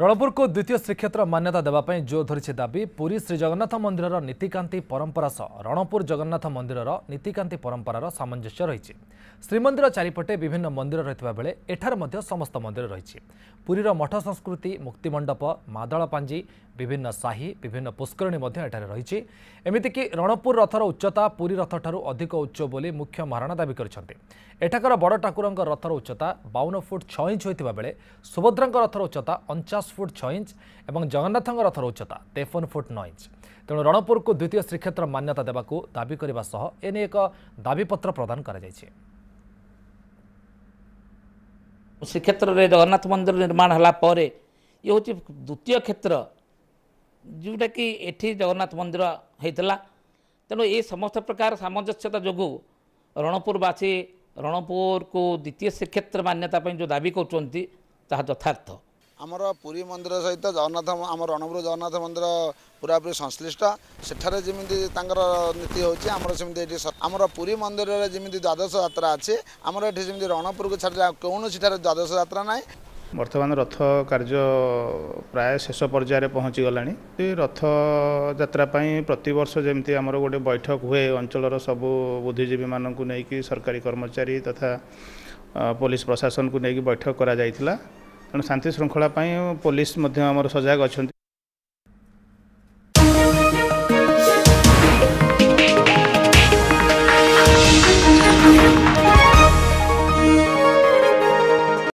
ରଣପୁରକୁ ଦ୍ୱିତୀୟ ଶ୍ରୀକ୍ଷେତ୍ର ମାନ୍ୟତା ଦେବା ପାଇଁ ଜୋର ଧରିଛି ଦାବି ପୁରୀ ଶ୍ରୀଜଗନ୍ନାଥ ମନ୍ଦିରର ନୀତିକାନ୍ତି ପରମ୍ପରା ସହ ରଣପୁର ଜଗନ୍ନାଥ ମନ୍ଦିରର ନୀତିକାନ୍ତି ପରମ୍ପରାର ସାମଞ୍ଜସ୍ୟ ରହିଛି ଶ୍ରୀମନ୍ଦିର ଚାରିପଟେ ବିଭିନ୍ନ ମନ୍ଦିର ରହିଥିବା ବେଳେ ଏଠାରେ ମଧ୍ୟ ସମସ୍ତ ମନ୍ଦିର ରହିଛି ପୁରୀର ମଠ ସଂସ୍କୃତି ମୁକ୍ତିମଣ୍ଡପ ମାଦଳପାଞ୍ଜି ବିଭିନ୍ନ ସାହି ବିଭିନ୍ନ ପୁଷ୍କରିଣୀ ମଧ୍ୟ ଏଠାରେ ରହିଛି ଏମିତିକି ରଣପୁର ରଥର ଉଚ୍ଚତା ପୁରୀ ରଥଠାରୁ ଅଧିକ ଉଚ୍ଚ ବୋଲି ମୁଖ୍ୟ ମହାରଣା ଦାବି କରିଛନ୍ତି ଏଠାକାର ବଡ଼ ଠାକୁରଙ୍କ ରଥର ଉଚ୍ଚତା ବାଉନ ଫୁଟ ଛଅ ଇଞ୍ଚ ହୋଇଥିବା ବେଳେ ସୁଭଦ୍ରାଙ୍କ ରଥର ଉଚ୍ଚତା ଅଣଚାଶ ଫୁଟ ଛଅ ଇଞ୍ଚ ଏବଂ ଜଗନ୍ନାଥଙ୍କ ରଥର ଉଚ୍ଚତା ତେପନ ଫୁଟ ନଅ ଇଞ୍ଚ ତେଣୁ ରଣପୁରକୁ ଦ୍ୱିତୀୟ ଶ୍ରୀକ୍ଷେତ୍ର ମାନ୍ୟତା ଦେବାକୁ ଦାବି କରିବା ସହ ଏନେଇ ଏକ ଦାବିପତ୍ର ପ୍ରଦାନ କରାଯାଇଛି ଶ୍ରୀକ୍ଷେତ୍ରରେ ଜଗନ୍ନାଥ ମନ୍ଦିର ନିର୍ମାଣ ହେଲା ପରେ ଇଏ ହେଉଛି ଦ୍ୱିତୀୟ କ୍ଷେତ୍ର जोटाकि एगन्नाथ मन्दिर हैला त समस्त प्रकार सामजस्यता जु रणपुरवासी रणपुरको द्वितीय श्रीक्षेत्र मान्यतापो दाबी गर्थर्थ अन्दिर सहित जगन्नाथ रणपुर जगन्नाथ मन्दिर पूरापुरी संश्लिष्ट पुरी मन्दिर जिम्मे द्वादश जाति रणपुर छ कौसिठा द्वादश जाँदै ବର୍ତ୍ତମାନ ରଥ କାର୍ଯ୍ୟ ପ୍ରାୟ ଶେଷ ପର୍ଯ୍ୟାୟରେ ପହଞ୍ଚିଗଲାଣି ସେ ରଥଯାତ୍ରା ପାଇଁ ପ୍ରତିବର୍ଷ ଯେମିତି ଆମର ଗୋଟେ ବୈଠକ ହୁଏ ଅଞ୍ଚଳର ସବୁ ବୁଦ୍ଧିଜୀବୀମାନଙ୍କୁ ନେଇକି ସରକାରୀ କର୍ମଚାରୀ ତଥା ପୋଲିସ ପ୍ରଶାସନକୁ ନେଇକି ବୈଠକ କରାଯାଇଥିଲା ତେଣୁ ଶାନ୍ତି ଶୃଙ୍ଖଳା ପାଇଁ ପୋଲିସ ମଧ୍ୟ ଆମର ସଜାଗ ଅଛନ୍ତି